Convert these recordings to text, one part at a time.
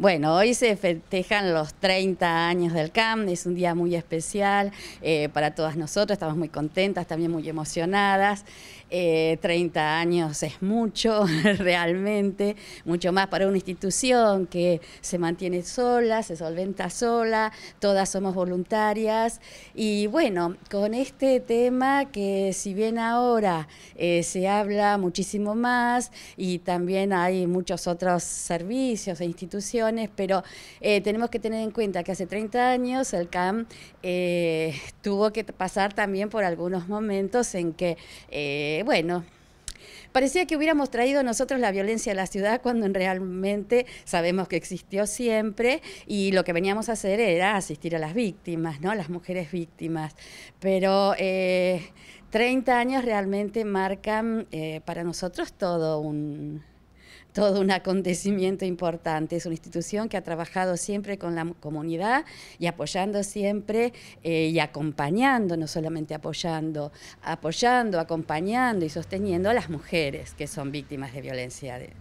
Bueno, hoy se festejan los 30 años del CAM, es un día muy especial eh, para todas nosotros, estamos muy contentas, también muy emocionadas. 30 eh, años es mucho, realmente, mucho más para una institución que se mantiene sola, se solventa sola, todas somos voluntarias. Y bueno, con este tema que si bien ahora eh, se habla muchísimo más y también hay muchos otros servicios e instituciones, pero eh, tenemos que tener en cuenta que hace 30 años el CAM eh, tuvo que pasar también por algunos momentos en que, eh, bueno, Parecía que hubiéramos traído nosotros la violencia a la ciudad cuando realmente sabemos que existió siempre y lo que veníamos a hacer era asistir a las víctimas, ¿no? Las mujeres víctimas. Pero 30 años realmente marcan para nosotros todo un, todo un acontecimiento importante. Es una institución que ha trabajado siempre con la comunidad y apoyando siempre eh, y acompañando, no solamente apoyando, apoyando, acompañando y sosteniendo a las mujeres que son víctimas de violencia. De,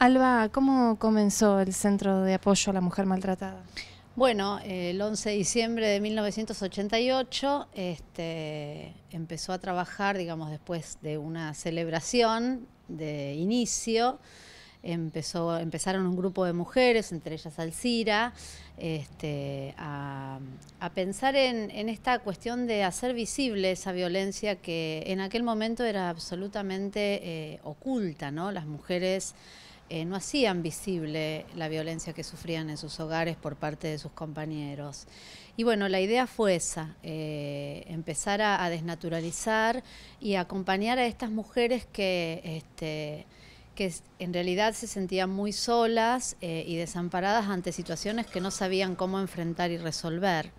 Alba, ¿cómo comenzó el Centro de Apoyo a la Mujer Maltratada? Bueno, el 11 de diciembre de 1988 este, empezó a trabajar, digamos, después de una celebración de inicio. Empezó, empezaron un grupo de mujeres, entre ellas Alcira, este, a, pensar en, esta cuestión de hacer visible esa violencia que en aquel momento era absolutamente eh, oculta, ¿no? Las mujeres eh, no hacían visible la violencia que sufrían en sus hogares por parte de sus compañeros. Y bueno, la idea fue esa, eh, empezar a, desnaturalizar y acompañar a estas mujeres que... Este, que en realidad se sentían muy solas eh, y desamparadas ante situaciones que no sabían cómo enfrentar y resolver.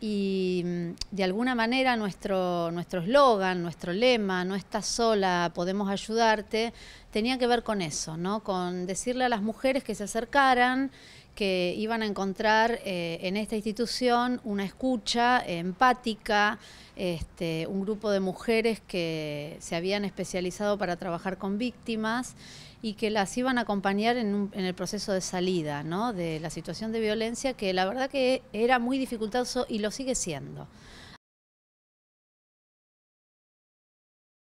Y mm, de alguna manera nuestro eslogan, nuestro lema, no estás sola, podemos ayudarte, tenía que ver con eso, ¿no? Con decirle a las mujeres que se acercaran, que iban a encontrar eh, en esta institución una escucha empática, este, un grupo de mujeres que se habían especializado para trabajar con víctimas y que las iban a acompañar en, el proceso de salida de la situación de violencia que la verdad que era muy dificultoso y lo sigue siendo.